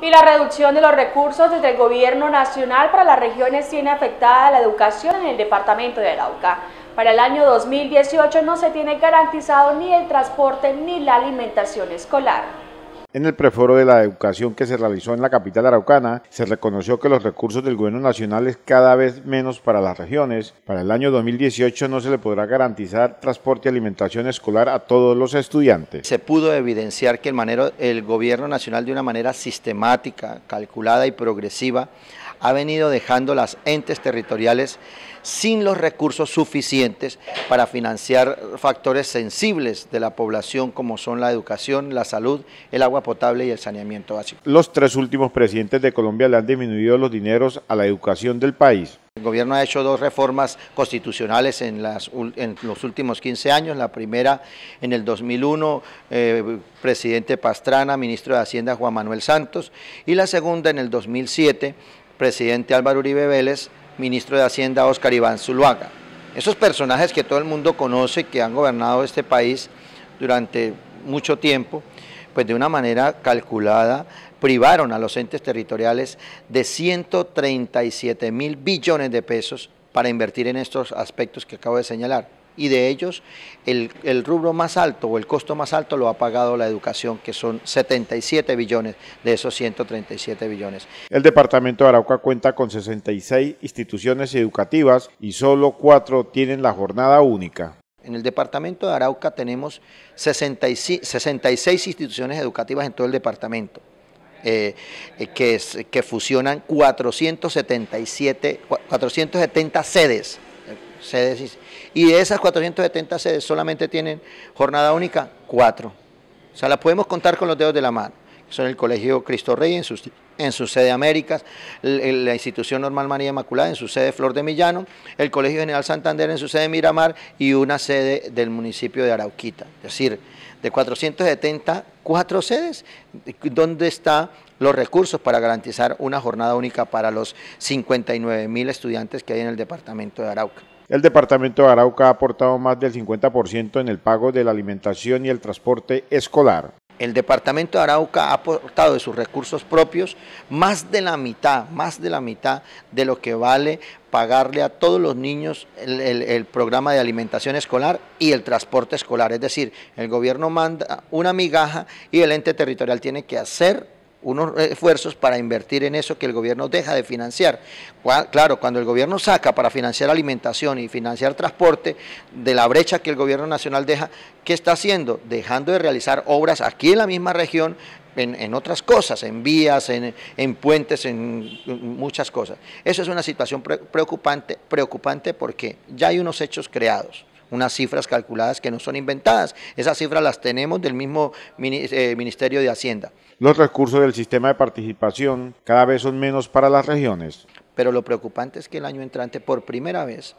y la reducción de los recursos desde el Gobierno Nacional para las regiones tiene afectada la educación en el departamento de Arauca. Para el año 2018 no se tiene garantizado ni el transporte ni la alimentación escolar. En el preforo de la educación que se realizó en la capital araucana, se reconoció que los recursos del gobierno nacional es cada vez menos para las regiones. Para el año 2018 no se le podrá garantizar transporte y alimentación escolar a todos los estudiantes. Se pudo evidenciar que el, el gobierno nacional de una manera sistemática, calculada y progresiva ha venido dejando las entes territoriales sin los recursos suficientes para financiar factores sensibles de la población como son la educación, la salud, el agua potable y el saneamiento básico. Los tres últimos presidentes de Colombia le han disminuido los dineros a la educación del país. El gobierno ha hecho dos reformas constitucionales en, los últimos 15 años. La primera en el 2001, eh, presidente Pastrana, ministro de Hacienda Juan Manuel Santos, y la segunda en el 2007, presidente Álvaro Uribe Vélez, ministro de Hacienda Oscar Iván Zuluaga. Esos personajes que todo el mundo conoce, y que han gobernado este país durante mucho tiempo, pues de una manera calculada privaron a los entes territoriales de 137 mil billones de pesos para invertir en estos aspectos que acabo de señalar y de ellos el, rubro más alto o el costo más alto lo ha pagado la educación, que son 77 billones de esos 137 billones. El departamento de Arauca cuenta con 66 instituciones educativas y solo cuatro tienen la jornada única. En el departamento de Arauca tenemos 66, instituciones educativas en todo el departamento. Eh, eh, que, que fusionan 477, 470 sedes sedes. Y, de esas 470 sedes solamente tienen jornada única cuatro. O sea, la podemos contar con los dedos de la mano. Son el Colegio Cristo Rey en en su sede Américas, la institución Normal María Inmaculada en su sede Flor de Millano, el Colegio General Santander en su sede Miramar y una sede del municipio de Arauquita. Es decir, de 470, cuatro sedes, ¿dónde están los recursos para garantizar una jornada única para los 59 mil estudiantes que hay en el departamento de Arauca? El departamento de Arauca ha aportado más del 50% en el pago de la alimentación y el transporte escolar. El departamento de Arauca ha aportado de sus recursos propios más de la mitad, más de la mitad de lo que vale pagarle a todos los niños el, programa de alimentación escolar y el transporte escolar. Es decir, el gobierno manda una migaja y el ente territorial tiene que hacer unos esfuerzos para invertir en eso que el gobierno deja de financiar. Claro, cuando el gobierno saca para financiar alimentación y financiar transporte de la brecha que el gobierno nacional deja, ¿qué está haciendo? Dejando de realizar obras aquí en la misma región en, otras cosas, en vías, en, puentes, en, muchas cosas. Eso es una situación preocupante, preocupante porque ya hay unos hechos creados unas cifras calculadas que no son inventadas. Esas cifras las tenemos del mismo eh, Ministerio de Hacienda. Los recursos del sistema de participación cada vez son menos para las regiones. Pero lo preocupante es que el año entrante, por primera vez,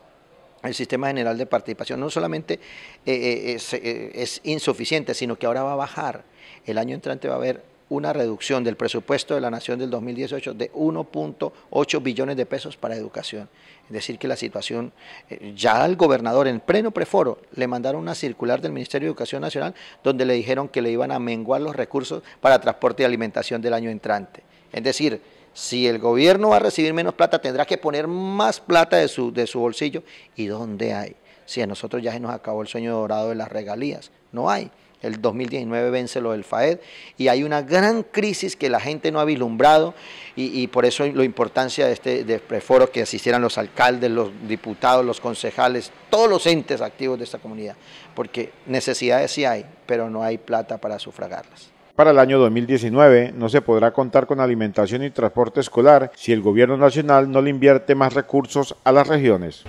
el sistema general de participación no solamente eh, eh, es insuficiente, sino que ahora va a bajar. El año entrante va a haber una reducción del presupuesto de la Nación del 2018 de 1.8 billones de pesos para educación. Es decir, que la situación, eh, ya al gobernador en pleno preforo le mandaron una circular del Ministerio de Educación Nacional donde le dijeron que le iban a menguar los recursos para transporte y alimentación del año entrante. Es decir, si el gobierno va a recibir menos plata, tendrá que poner más plata de su, de su bolsillo. ¿Y dónde hay? Si a nosotros ya se nos acabó el sueño dorado de las regalías, no hay el 2019 vence lo del FAED, y hay una gran crisis que la gente no ha vislumbrado, y, por eso la importancia de este, de este que asistieran los alcaldes, los diputados, los concejales, todos los entes activos de esta comunidad, porque necesidades sí hay, pero no hay plata para sufragarlas. Para el año 2019 no se podrá contar con alimentación y transporte escolar si el gobierno nacional no le invierte más recursos a las regiones.